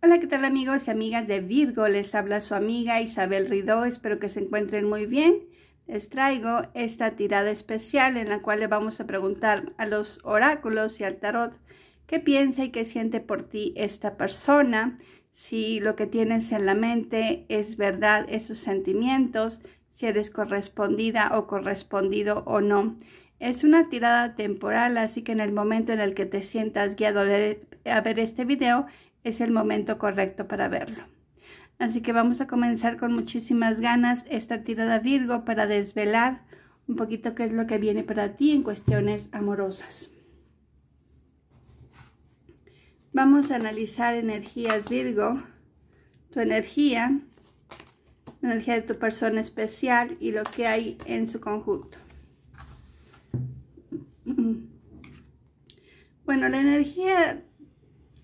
Hola, ¿qué tal amigos y amigas de Virgo? Les habla su amiga Isabel Ridó. Espero que se encuentren muy bien. Les traigo esta tirada especial en la cual le vamos a preguntar a los oráculos y al tarot qué piensa y qué siente por ti esta persona, si lo que tienes en la mente es verdad, esos sentimientos, si eres correspondida o correspondido o no. Es una tirada temporal, así que en el momento en el que te sientas guiado a ver, a ver este video, es el momento correcto para verlo. Así que vamos a comenzar con muchísimas ganas esta tirada Virgo para desvelar un poquito qué es lo que viene para ti en cuestiones amorosas. Vamos a analizar energías Virgo, tu energía, la energía de tu persona especial y lo que hay en su conjunto. Bueno, la energía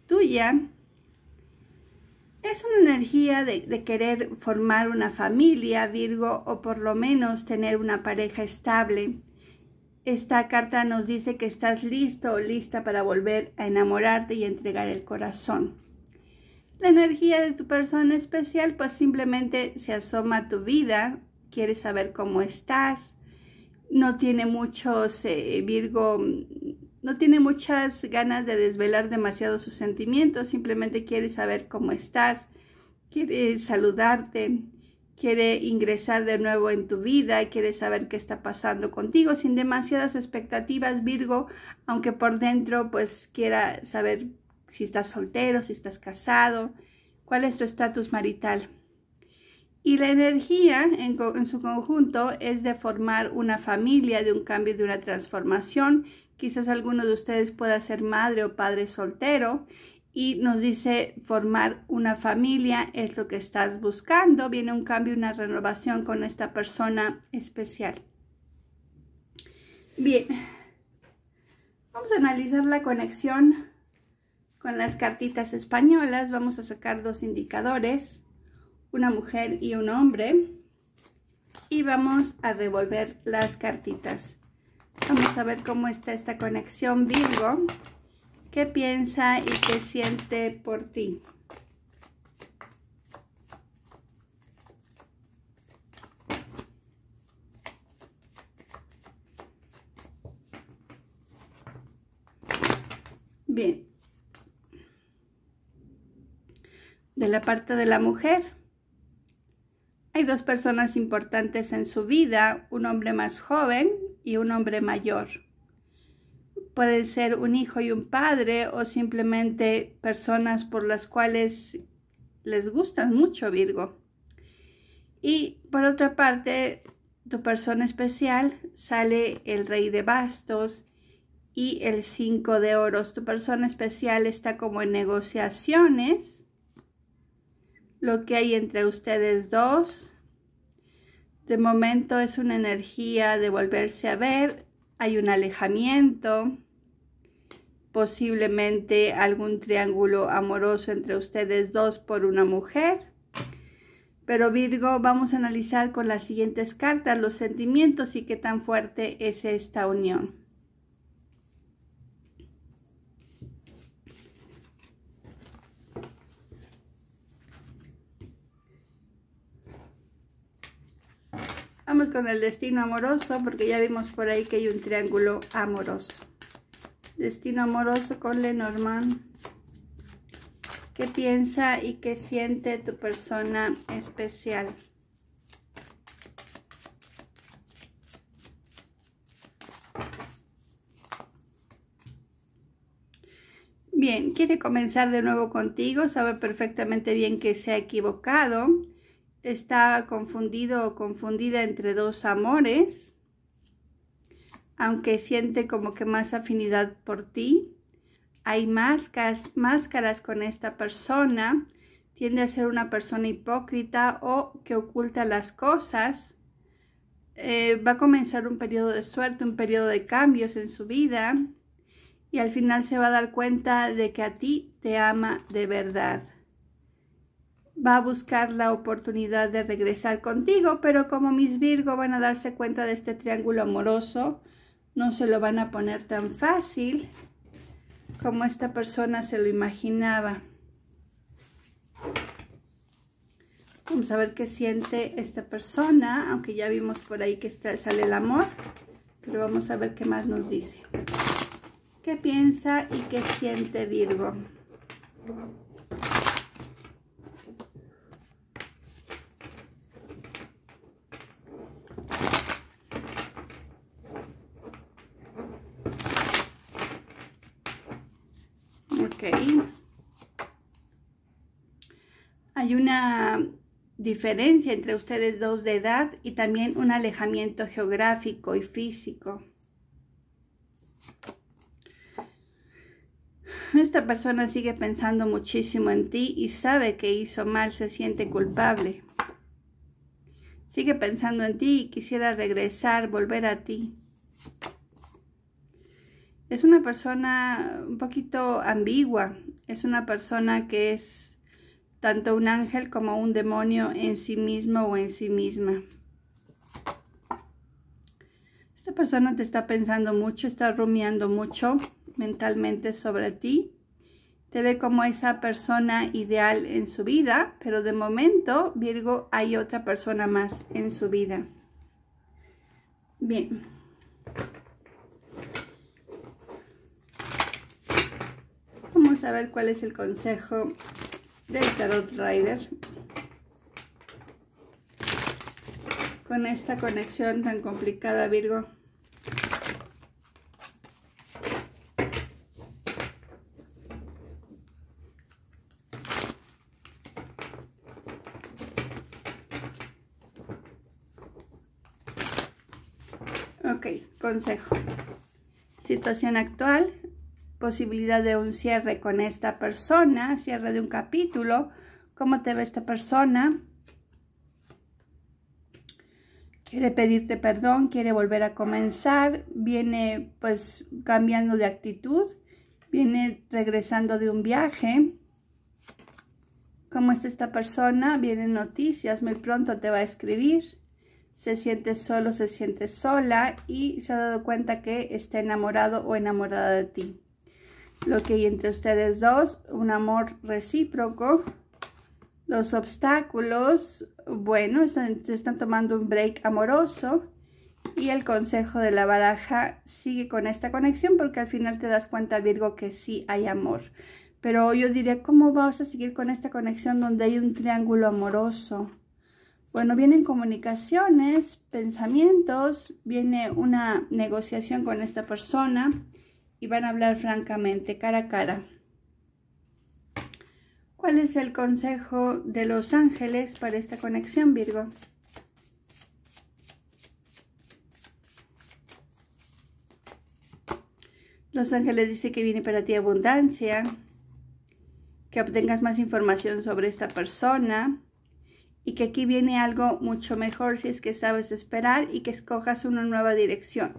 tuya es una energía de, querer formar una familia, Virgo, o por lo menos tener una pareja estable. Esta carta nos dice que estás listo o lista para volver a enamorarte y entregar el corazón. La energía de tu persona especial pues simplemente se asoma a tu vida, quiere saber cómo estás, no tiene muchos eh, Virgo no tiene muchas ganas de desvelar demasiado sus sentimientos, simplemente quiere saber cómo estás, quiere saludarte, quiere ingresar de nuevo en tu vida, quiere saber qué está pasando contigo sin demasiadas expectativas, Virgo, aunque por dentro pues quiera saber si estás soltero, si estás casado, cuál es tu estatus marital. Y la energía en, en, su conjunto es de formar una familia, de un cambio, de una transformación Quizás alguno de ustedes pueda ser madre o padre soltero y nos dice formar una familia es lo que estás buscando. Viene un cambio, una renovación con esta persona especial. Bien, vamos a analizar la conexión con las cartitas españolas. Vamos a sacar dos indicadores, una mujer y un hombre. Y vamos a revolver las cartitas. Vamos a ver cómo está esta conexión Virgo. ¿Qué piensa y qué siente por ti? Bien. De la parte de la mujer. Hay dos personas importantes en su vida, un hombre más joven y un hombre mayor. Pueden ser un hijo y un padre o simplemente personas por las cuales les gustas mucho Virgo. Y por otra parte, tu persona especial sale el rey de bastos y el cinco de oros. Tu persona especial está como en negociaciones. Lo que hay entre ustedes dos de momento es una energía de volverse a ver. Hay un alejamiento, posiblemente algún triángulo amoroso entre ustedes dos por una mujer. Pero Virgo, vamos a analizar con las siguientes cartas los sentimientos y qué tan fuerte es esta unión. con el destino amoroso porque ya vimos por ahí que hay un triángulo amoroso. Destino amoroso con Lenormand. ¿Qué piensa y qué siente tu persona especial? Bien, quiere comenzar de nuevo contigo, sabe perfectamente bien que se ha equivocado está confundido o confundida entre dos amores, aunque siente como que más afinidad por ti. Hay máscaras, máscaras con esta persona, tiende a ser una persona hipócrita o que oculta las cosas. Eh, va a comenzar un periodo de suerte, un periodo de cambios en su vida y al final se va a dar cuenta de que a ti te ama de verdad va a buscar la oportunidad de regresar contigo, pero como mis Virgo van a darse cuenta de este triángulo amoroso, no se lo van a poner tan fácil como esta persona se lo imaginaba. Vamos a ver qué siente esta persona, aunque ya vimos por ahí que está, sale el amor, pero vamos a ver qué más nos dice. ¿Qué piensa y qué siente Virgo? Hay una diferencia entre ustedes dos de edad y también un alejamiento geográfico y físico. Esta persona sigue pensando muchísimo en ti y sabe que hizo mal, se siente culpable. Sigue pensando en ti y quisiera regresar, volver a ti es una persona un poquito ambigua, es una persona que es tanto un ángel como un demonio en sí mismo o en sí misma. Esta persona te está pensando mucho, está rumiando mucho mentalmente sobre ti. Te ve como esa persona ideal en su vida, pero de momento, Virgo, hay otra persona más en su vida. Bien. a ver cuál es el consejo del Tarot Rider con esta conexión tan complicada, Virgo. Ok, consejo. Situación actual, posibilidad de un cierre con esta persona, cierre de un capítulo, cómo te ve esta persona. Quiere pedirte perdón, quiere volver a comenzar, viene pues cambiando de actitud, viene regresando de un viaje. ¿Cómo está esta persona? Vienen noticias, muy pronto te va a escribir. Se siente solo, se siente sola y se ha dado cuenta que está enamorado o enamorada de ti lo que hay entre ustedes dos, un amor recíproco. Los obstáculos, bueno, se están tomando un break amoroso. Y el consejo de la baraja sigue con esta conexión porque al final te das cuenta, Virgo, que sí hay amor. Pero yo diría, ¿cómo vas a seguir con esta conexión donde hay un triángulo amoroso? Bueno, vienen comunicaciones, pensamientos, viene una negociación con esta persona y van a hablar francamente cara a cara. ¿Cuál es el consejo de los ángeles para esta conexión, Virgo? Los ángeles dice que viene para ti abundancia, que obtengas más información sobre esta persona y que aquí viene algo mucho mejor si es que sabes esperar y que escojas una nueva dirección.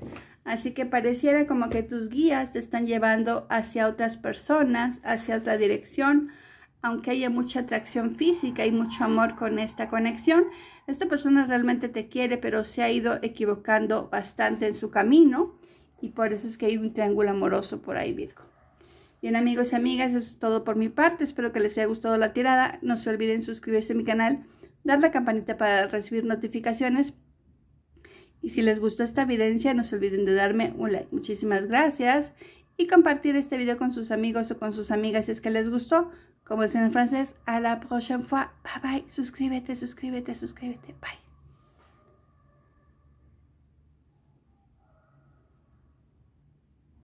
Así que pareciera como que tus guías te están llevando hacia otras personas, hacia otra dirección, aunque haya mucha atracción física y mucho amor con esta conexión, esta persona realmente te quiere, pero se ha ido equivocando bastante en su camino y por eso es que hay un triángulo amoroso por ahí, Virgo. Bien amigos y amigas, eso es todo por mi parte, espero que les haya gustado la tirada, no se olviden suscribirse a mi canal, dar la campanita para recibir notificaciones y si les gustó esta evidencia, no se olviden de darme un like. Muchísimas gracias. Y compartir este video con sus amigos o con sus amigas si es que les gustó. Como dicen en francés, a la prochaine fois. Bye bye. Suscríbete, suscríbete, suscríbete. Bye.